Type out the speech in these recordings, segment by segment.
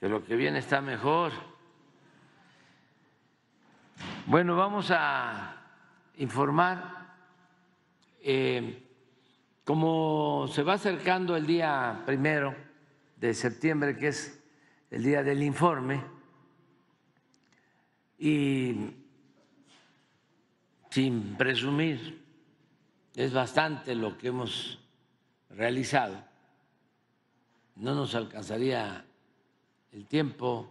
que lo que viene está mejor. Bueno, vamos a informar eh, como se va acercando el día primero de septiembre, que es el día del informe, y sin presumir, es bastante lo que hemos realizado. No nos alcanzaría el tiempo,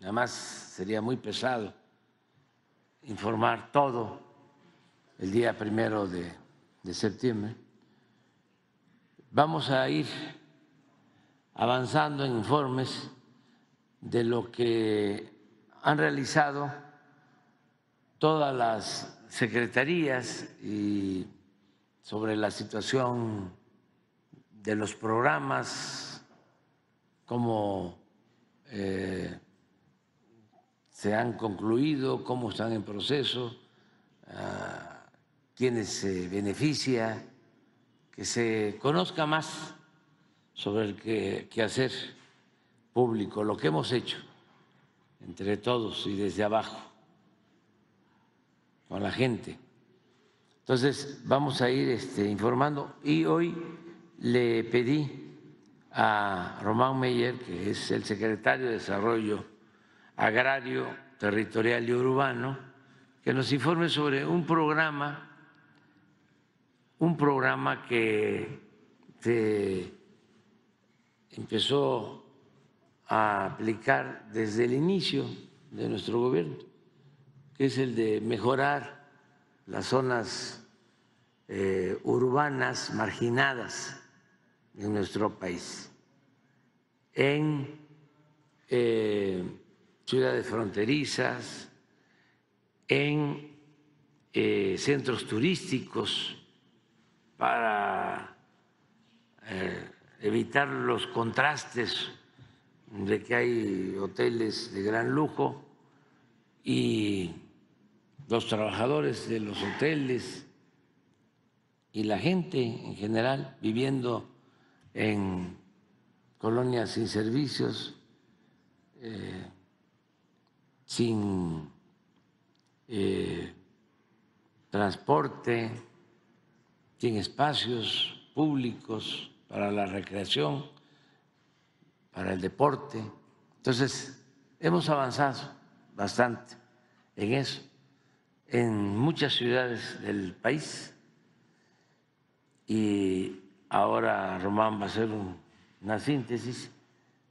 además, sería muy pesado informar todo el día primero de, septiembre, vamos a ir avanzando en informes de lo que han realizado todas las secretarías y sobre la situación de los programas, como eh, se han concluido, cómo están en proceso, ah, quiénes se beneficia, que se conozca más sobre el que, hacer público, lo que hemos hecho entre todos y desde abajo, con la gente. Entonces, vamos a ir este, informando y hoy le pedí a Román Meyer, que es el secretario de Desarrollo Agrario, Territorial y Urbano, que nos informe sobre un programa, un programa que empezó a aplicar desde el inicio de nuestro gobierno, que es el de mejorar las zonas eh, urbanas marginadas en nuestro país, en eh, ciudades fronterizas, en eh, centros turísticos para eh, evitar los contrastes de que hay hoteles de gran lujo y los trabajadores de los hoteles y la gente en general viviendo en colonias sin servicios, eh, sin eh, transporte, sin espacios públicos para la recreación, para el deporte. Entonces, hemos avanzado bastante en eso, en muchas ciudades del país y Ahora Román va a hacer una síntesis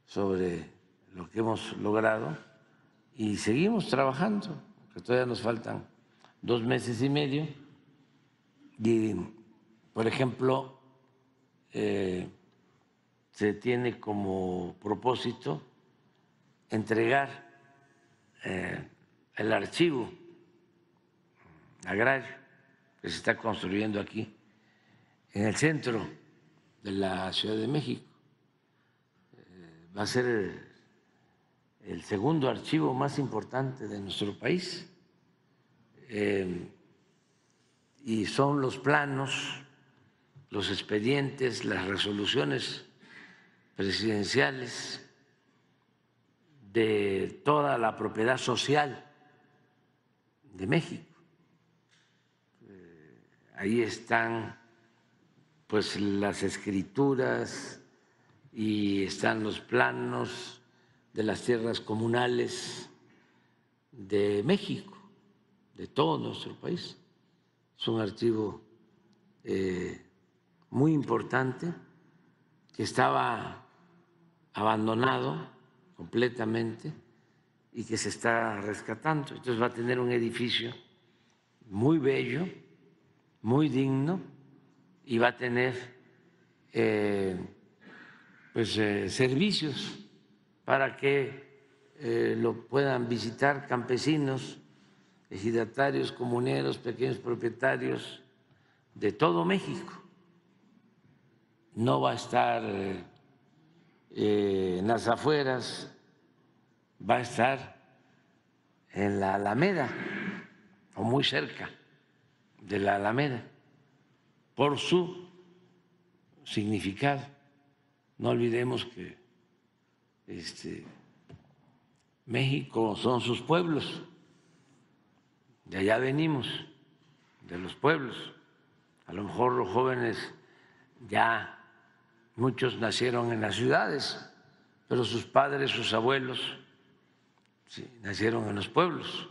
sobre lo que hemos logrado y seguimos trabajando, que todavía nos faltan dos meses y medio. Y, por ejemplo, eh, se tiene como propósito entregar eh, el archivo agrario que se está construyendo aquí en el centro de la Ciudad de México. Eh, va a ser el segundo archivo más importante de nuestro país. Eh, y son los planos, los expedientes, las resoluciones presidenciales de toda la propiedad social de México. Eh, ahí están pues las escrituras y están los planos de las tierras comunales de México, de todo nuestro país. Es un archivo eh, muy importante que estaba abandonado completamente y que se está rescatando. Entonces va a tener un edificio muy bello, muy digno y va a tener eh, pues, eh, servicios para que eh, lo puedan visitar campesinos, ejidatarios, comuneros, pequeños propietarios de todo México. No va a estar en las afueras, va a estar en la Alameda o muy cerca de la Alameda por su significado. No olvidemos que este, México son sus pueblos, de allá venimos, de los pueblos. A lo mejor los jóvenes ya muchos nacieron en las ciudades, pero sus padres, sus abuelos, nacieron en los pueblos,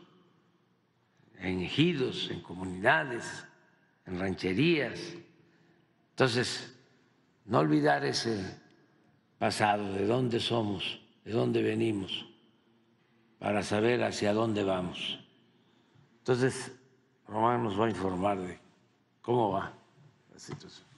en ejidos, en comunidades en rancherías. Entonces, no olvidar ese pasado, de dónde somos, de dónde venimos, para saber hacia dónde vamos. Entonces, Román nos va a informar de cómo va la situación.